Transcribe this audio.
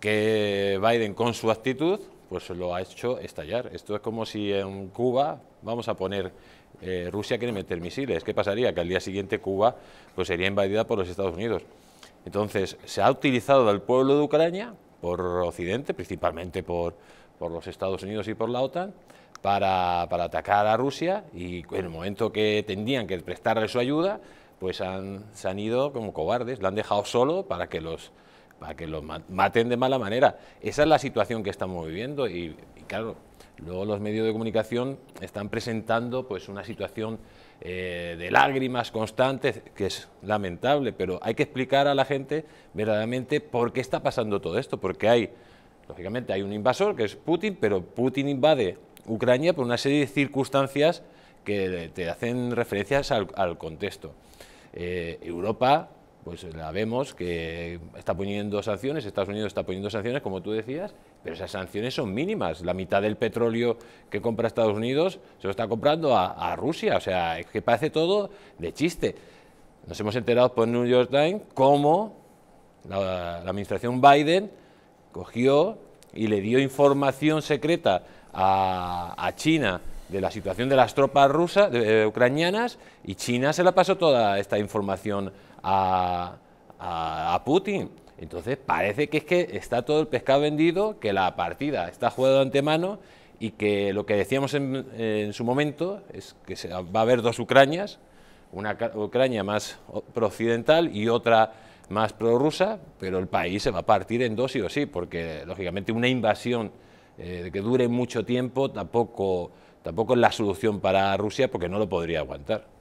que Biden con su actitud pues lo ha hecho estallar. Esto es como si en Cuba, vamos a poner, eh, Rusia quiere meter misiles. ¿Qué pasaría? Que al día siguiente Cuba pues sería invadida por los Estados Unidos. Entonces, se ha utilizado al pueblo de Ucrania por Occidente, principalmente por, los Estados Unidos y por la OTAN, para, atacar a Rusia y en el momento que tendrían que prestarle su ayuda, pues se han ido como cobardes, la han dejado solo para que los para que los maten de mala manera. Esa es la situación que estamos viviendo y, claro, luego los medios de comunicación están presentando pues una situación eh, de lágrimas constantes, que es lamentable, pero hay que explicar a la gente verdaderamente por qué está pasando todo esto, porque hay, lógicamente, hay un invasor que es Putin, pero Putin invade Ucrania por una serie de circunstancias que te hacen referencias al, contexto. Eh, Europa pues la vemos que está poniendo sanciones, Estados Unidos está poniendo sanciones, como tú decías, pero esas sanciones son mínimas. La mitad del petróleo que compra Estados Unidos se lo está comprando a, Rusia, o sea, es que parece todo de chiste. Nos hemos enterado por New York Times cómo la, administración Biden cogió y le dio información secreta a China de la situación de las tropas rusas, eh, ucranianas, y China se la pasó toda esta información a, Putin. Entonces parece que es que está todo el pescado vendido, que la partida está jugada de antemano y que lo que decíamos en, su momento es que se, va a haber dos Ucranias, una Ucrania más occidental y otra más prorrusa, pero el país se va a partir en dos sí o sí, porque lógicamente una invasión eh, que dure mucho tiempo tampoco Tampoco es la solución para Rusia porque no lo podría aguantar.